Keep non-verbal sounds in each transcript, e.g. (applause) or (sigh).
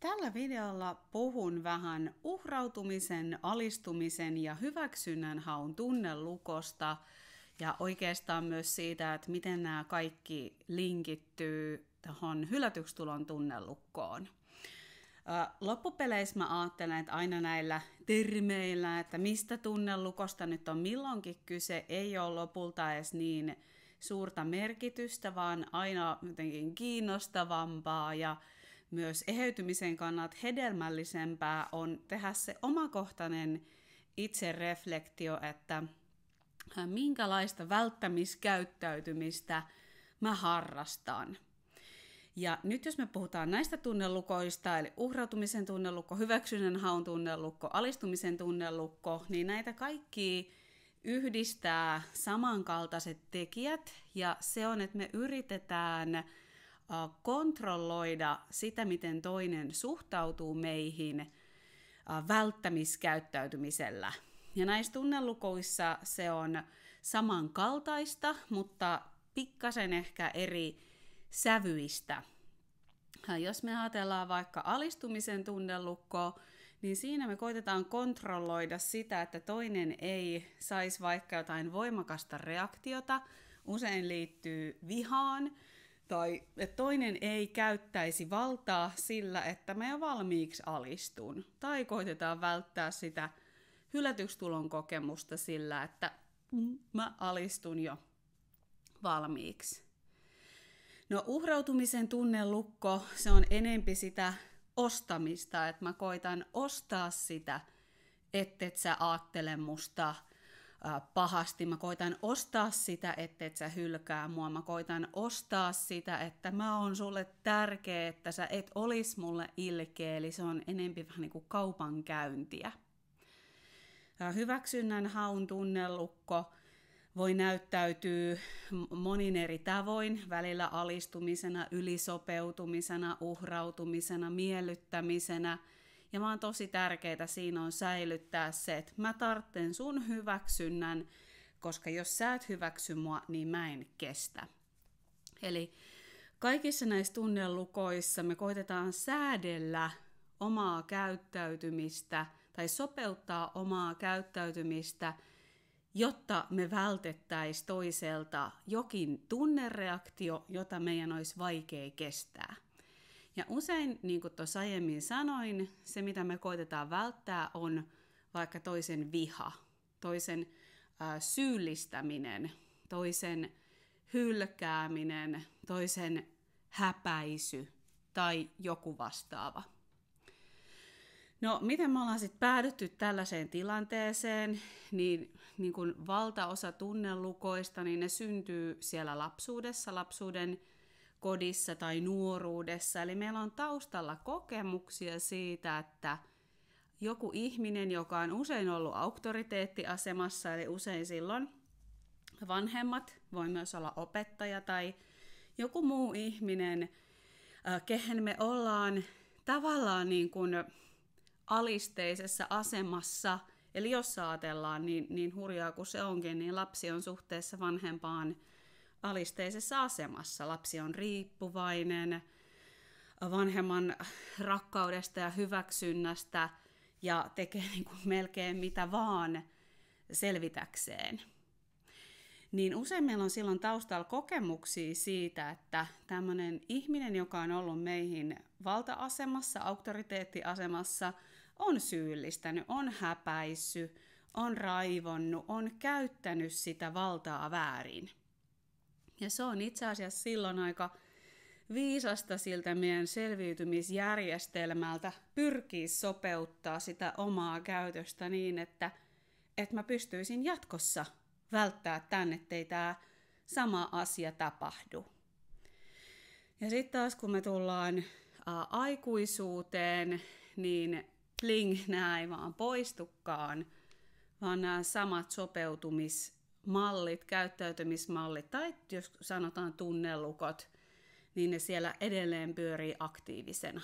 Tällä videolla puhun vähän uhrautumisen, alistumisen ja hyväksynnän haun tunnelukosta ja oikeastaan myös siitä, että miten nämä kaikki linkittyy tuohon hylätykstulon tunnelukkoon. Loppupeleissä mä ajattelen, että aina näillä termeillä, että mistä tunnelukosta nyt on milloinkin kyse, ei ole lopulta edes niin suurta merkitystä, vaan aina jotenkin kiinnostavampaa ja myös eheytymisen kannalta hedelmällisempää on tehdä se omakohtainen itsereflektio, että minkälaista välttämiskäyttäytymistä mä harrastan. Ja nyt jos me puhutaan näistä tunnelukoista, eli uhrautumisen tunnelukko, hyväksynnän haun tunnelukko, alistumisen tunnelukko, niin näitä kaikki yhdistää samankaltaiset tekijät, ja se on, että me yritetään kontrolloida sitä, miten toinen suhtautuu meihin välttämiskäyttäytymisellä. Ja näissä tunnelukoissa se on samankaltaista, mutta pikkasen ehkä eri sävyistä. Jos me ajatellaan vaikka alistumisen tunnelukkoa, niin siinä me koitetaan kontrolloida sitä, että toinen ei saisi vaikka jotain voimakasta reaktiota. Usein liittyy vihaan, tai että toinen ei käyttäisi valtaa sillä, että mä jo valmiiksi alistun. Tai koitetaan välttää sitä hylätystulon kokemusta sillä, että mm, mä alistun jo valmiiksi. No uhrautumisen tunnelukko, se on enempi sitä ostamista, että mä koitan ostaa sitä, ettet sä aattele musta – pahasti. Mä koitan ostaa sitä, ettei sä hylkää mua. Mä koitan ostaa sitä, että mä oon sulle tärkeä, että sä et olis mulle ilkeä. Eli se on enempi vähän niin kuin kaupankäyntiä. hyväksynnän haun tunnelukko voi näyttäytyä monin eri tavoin, välillä alistumisena, ylisopeutumisena, uhrautumisena, miellyttämisenä – ja mä oon tosi tärkeää siinä on säilyttää se, että mä tarvitsen sun hyväksynnän, koska jos sä et hyväksy mua, niin mä en kestä. Eli kaikissa näissä tunnelukoissa me koitetaan säädellä omaa käyttäytymistä tai sopeuttaa omaa käyttäytymistä, jotta me vältettäisiin toiselta jokin tunnereaktio, jota meidän olisi vaikea kestää. Ja usein, niin kuin tuossa aiemmin sanoin, se mitä me koitetaan välttää on vaikka toisen viha, toisen äh, syyllistäminen, toisen hylkääminen, toisen häpäisy tai joku vastaava. No, miten me ollaan sitten päädytty tällaiseen tilanteeseen, niin, niin kun valtaosa tunnelukoista, niin ne syntyy siellä lapsuudessa, lapsuuden kodissa tai nuoruudessa. Eli meillä on taustalla kokemuksia siitä, että joku ihminen, joka on usein ollut auktoriteettiasemassa, eli usein silloin vanhemmat, voi myös olla opettaja tai joku muu ihminen, kehen me ollaan tavallaan niin kuin alisteisessa asemassa. Eli jos ajatellaan niin, niin hurjaa kuin se onkin, niin lapsi on suhteessa vanhempaan alisteisessa asemassa. Lapsi on riippuvainen vanhemman rakkaudesta ja hyväksynnästä ja tekee niin kuin melkein mitä vaan selvitäkseen. Niin usein meillä on silloin taustalla kokemuksia siitä, että tämmöinen ihminen, joka on ollut meihin valta-asemassa, auktoriteettiasemassa, on syyllistänyt, on häpäissyt, on raivonnut, on käyttänyt sitä valtaa väärin – ja se on itse asiassa silloin aika viisasta siltä meidän selviytymisjärjestelmältä pyrkiä sopeuttaa sitä omaa käytöstä niin, että, että mä pystyisin jatkossa välttää tämän, ettei tämä sama asia tapahdu. Ja sitten taas kun me tullaan aikuisuuteen, niin bling, nämä ei vaan poistukaan, vaan nämä samat sopeutumis- mallit, käyttäytymismallit tai jos sanotaan tunnelukot, niin ne siellä edelleen pyörii aktiivisena.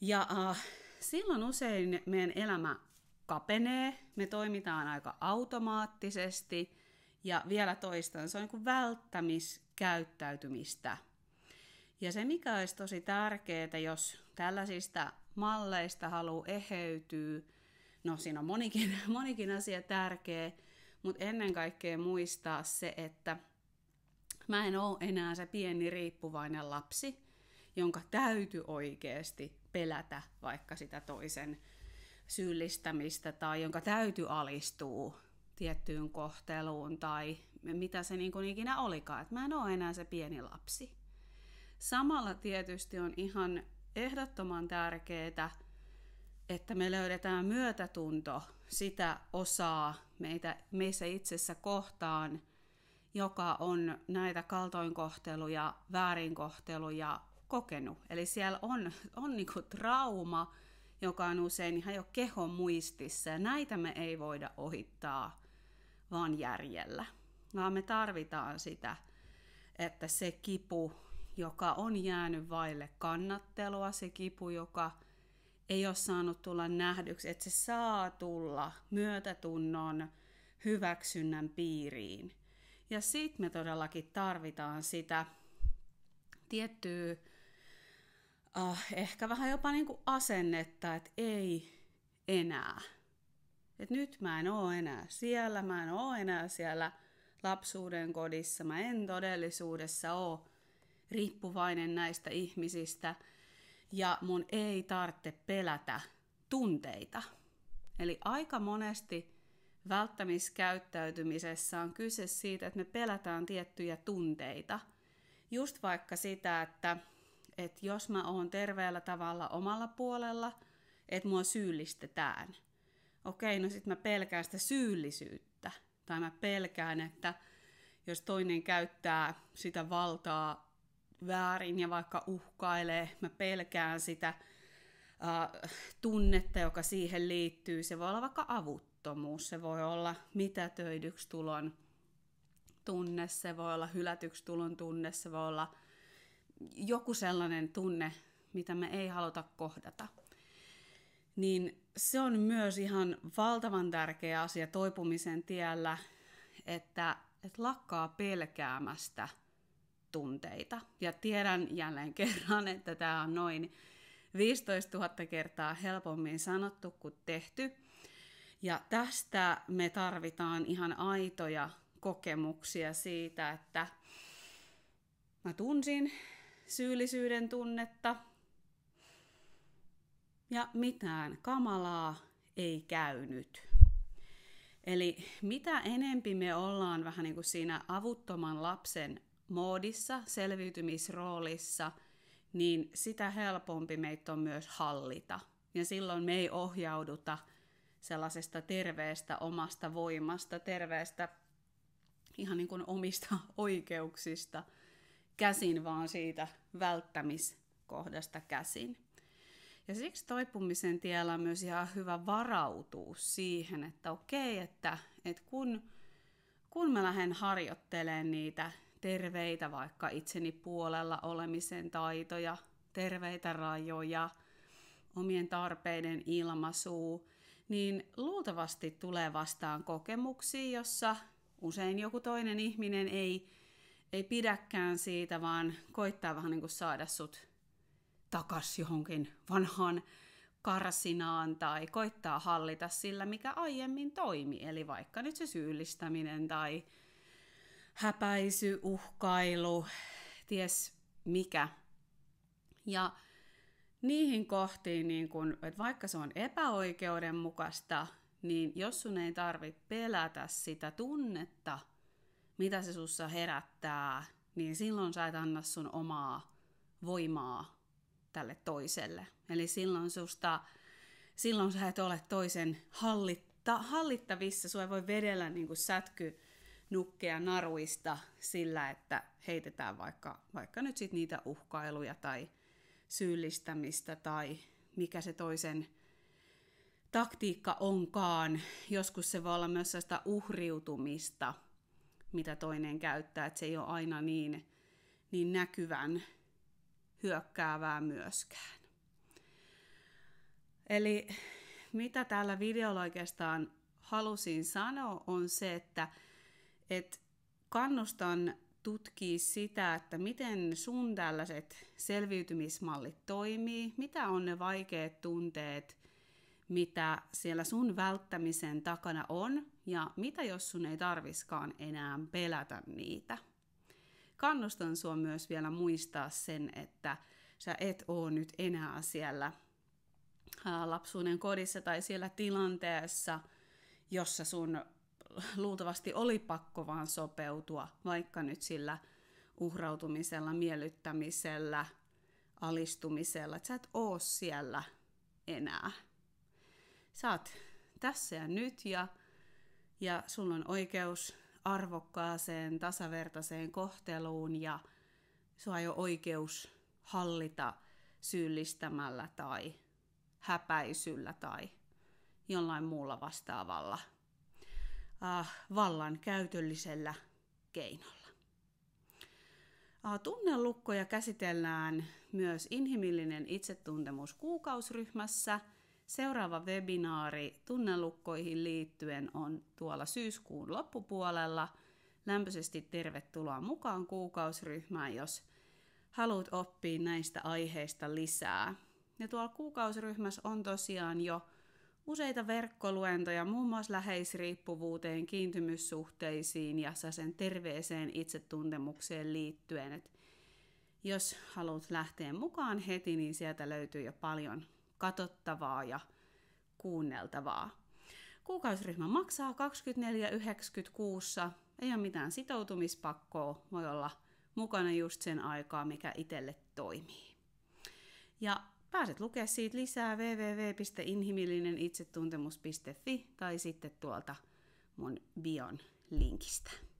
Ja äh, silloin usein meidän elämä kapenee, me toimitaan aika automaattisesti ja vielä toistan, se on niin kuin välttämiskäyttäytymistä. Ja se, mikä olisi tosi tärkeää, jos tällaisista malleista haluaa eheytyä, no siinä on monikin, (laughs) monikin asia tärkeä, mutta ennen kaikkea muistaa se, että mä en ole enää se pieni riippuvainen lapsi, jonka täytyy oikeasti pelätä vaikka sitä toisen syyllistämistä tai jonka täytyy alistua tiettyyn kohteluun tai mitä se niin kuin ikinä olikaan. Että mä en ole enää se pieni lapsi. Samalla tietysti on ihan ehdottoman tärkeää että me löydetään myötätunto sitä osaa meitä, meissä itsessä kohtaan, joka on näitä kaltoinkohteluja, väärinkohteluja kokenut. Eli siellä on, on niinku trauma, joka on usein ihan jo kehon muistissa, ja näitä me ei voida ohittaa vaan järjellä, vaan me tarvitaan sitä, että se kipu, joka on jäänyt vaille kannattelua, se kipu, joka ei ole saanut tulla nähdyksi, että se saa tulla myötätunnon hyväksynnän piiriin. Ja sitten me todellakin tarvitaan sitä tiettyä, uh, ehkä vähän jopa niin kuin asennetta, että ei enää. Et nyt mä en ole enää siellä, mä en oo enää siellä lapsuuden kodissa, mä en todellisuudessa ole riippuvainen näistä ihmisistä – ja mun ei tarvitse pelätä tunteita. Eli aika monesti välttämiskäyttäytymisessä on kyse siitä, että me pelätään tiettyjä tunteita. Just vaikka sitä, että, että jos mä oon terveellä tavalla omalla puolella, että mua syyllistetään. Okei, no sit mä pelkään sitä syyllisyyttä. Tai mä pelkään, että jos toinen käyttää sitä valtaa väärin ja vaikka uhkailee, mä pelkään sitä äh, tunnetta, joka siihen liittyy. Se voi olla vaikka avuttomuus, se voi olla mitä tulon tunne, se voi olla hylätyksi tulon tunne, se voi olla joku sellainen tunne, mitä me ei haluta kohdata. Niin se on myös ihan valtavan tärkeä asia toipumisen tiellä, että, että lakkaa pelkäämästä – tunteita. Ja tiedän jälleen (laughs) kerran, että tämä on noin 15 000 kertaa helpommin sanottu kuin tehty. Ja tästä me tarvitaan ihan aitoja kokemuksia siitä, että mä tunsin syyllisyyden tunnetta ja mitään kamalaa ei käynyt. Eli mitä enempi me ollaan vähän niin kuin siinä avuttoman lapsen moodissa, selviytymisroolissa, niin sitä helpompi meitä on myös hallita. Ja silloin me ei ohjauduta sellaisesta terveestä omasta voimasta, terveestä ihan niin kuin omista (laughs) oikeuksista käsin, vaan siitä välttämiskohdasta käsin. Ja siksi toipumisen tiellä on myös ihan hyvä varautua siihen, että okei, että, että kun, kun mä lähden harjoittelemaan niitä terveitä vaikka itseni puolella olemisen taitoja, terveitä rajoja, omien tarpeiden ilmaisuu, niin luultavasti tulee vastaan kokemuksia, jossa usein joku toinen ihminen ei, ei pidäkään siitä, vaan koittaa vähän niin kuin saada sut takas johonkin vanhaan karsinaan tai koittaa hallita sillä, mikä aiemmin toimi. Eli vaikka nyt se syyllistäminen tai häpäisy, uhkailu, ties mikä. Ja niihin kohtiin, niin kun, että vaikka se on epäoikeudenmukaista, niin jos sun ei tarvitse pelätä sitä tunnetta, mitä se sussa herättää, niin silloin sä et anna sun omaa voimaa tälle toiselle. Eli silloin susta, silloin sä et ole toisen hallitta, hallittavissa, sua ei voi vedellä niin kuin sätky nukkeja naruista sillä, että heitetään vaikka, vaikka nyt sit niitä uhkailuja tai syyllistämistä tai mikä se toisen taktiikka onkaan. Joskus se voi olla myös sitä uhriutumista, mitä toinen käyttää, että se ei ole aina niin, niin näkyvän hyökkäävää myöskään. Eli mitä tällä videolla oikeastaan halusin sanoa on se, että että kannustan tutkia sitä, että miten sun tällaiset selviytymismallit toimii, mitä on ne vaikeat tunteet, mitä siellä sun välttämisen takana on, ja mitä jos sun ei tarviskaan enää pelätä niitä. Kannustan sua myös vielä muistaa sen, että sä et oo nyt enää siellä lapsuuden kodissa tai siellä tilanteessa, jossa sun luultavasti oli pakko vaan sopeutua, vaikka nyt sillä uhrautumisella, miellyttämisellä, alistumisella, että sä et oo siellä enää. Sä oot tässä ja nyt ja, ja sulla on oikeus arvokkaaseen, tasavertaiseen kohteluun ja sua ei ole oikeus hallita syyllistämällä tai häpäisyllä tai jollain muulla vastaavalla Äh, vallan käytöllisellä keinolla. Äh, tunnelukkoja käsitellään myös inhimillinen itsetuntemus kuukausryhmässä. Seuraava webinaari tunnelukkoihin liittyen on tuolla syyskuun loppupuolella. Lämpöisesti tervetuloa mukaan kuukausryhmään, jos haluat oppia näistä aiheista lisää. Ja tuolla kuukausryhmässä on tosiaan jo useita verkkoluentoja muun muassa läheisriippuvuuteen, kiintymyssuhteisiin ja sen terveeseen itsetuntemukseen liittyen. Et jos haluat lähteä mukaan heti, niin sieltä löytyy jo paljon katottavaa ja kuunneltavaa. Kuukausiryhmä maksaa 24,96. Ei ole mitään sitoutumispakkoa, voi olla mukana just sen aikaa, mikä itselle toimii. Ja Pääset lukea siitä lisää www.inhimillinenitsetuntemus.fi tai sitten tuolta mun bion linkistä.